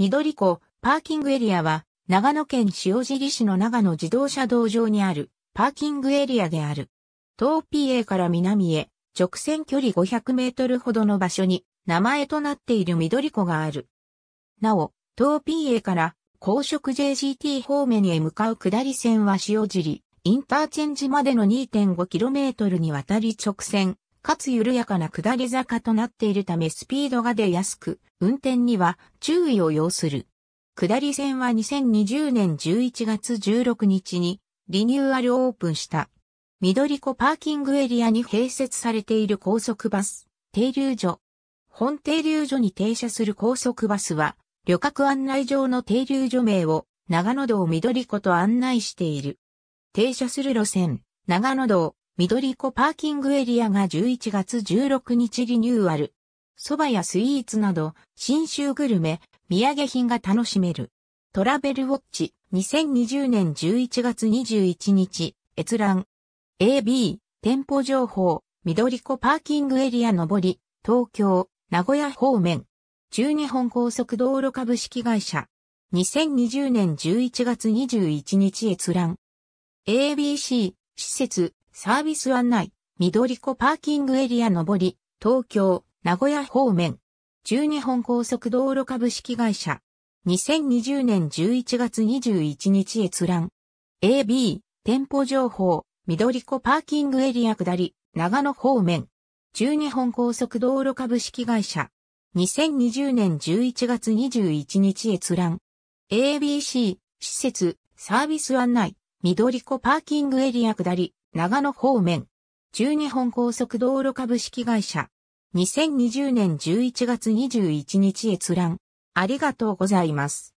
緑湖パーキングエリアは長野県塩尻市の長野自動車道上にあるパーキングエリアである。東 PA から南へ直線距離500メートルほどの場所に名前となっている緑湖がある。なお、東 PA から高速 JGT 方面へ向かう下り線は塩尻インターチェンジまでの2 5トルにわたり直線かつ緩やかな下り坂となっているためスピードが出やすく、運転には注意を要する。下り線は2020年11月16日にリニューアルオープンした。緑湖パーキングエリアに併設されている高速バス、停留所。本停留所に停車する高速バスは、旅客案内上の停留所名を長野道緑湖と案内している。停車する路線、長野道、緑子パーキングエリアが11月16日リニューアル。蕎麦やスイーツなど、新州グルメ、土産品が楽しめる。トラベルウォッチ、2020年11月21日、閲覧。AB、店舗情報、緑子パーキングエリア上り、東京、名古屋方面。中日本高速道路株式会社。2020年11月21日閲覧。ABC、施設、サービス案内、緑子パーキングエリア上り、東京、名古屋方面、中日本高速道路株式会社、2020年11月21日閲覧、AB、店舗情報、緑子パーキングエリア下り、長野方面、中日本高速道路株式会社、2020年11月21日閲覧、ABC、施設、サービス案内、緑子パーキングエリア下り、長野方面、中日本高速道路株式会社、2020年11月21日閲覧、ありがとうございます。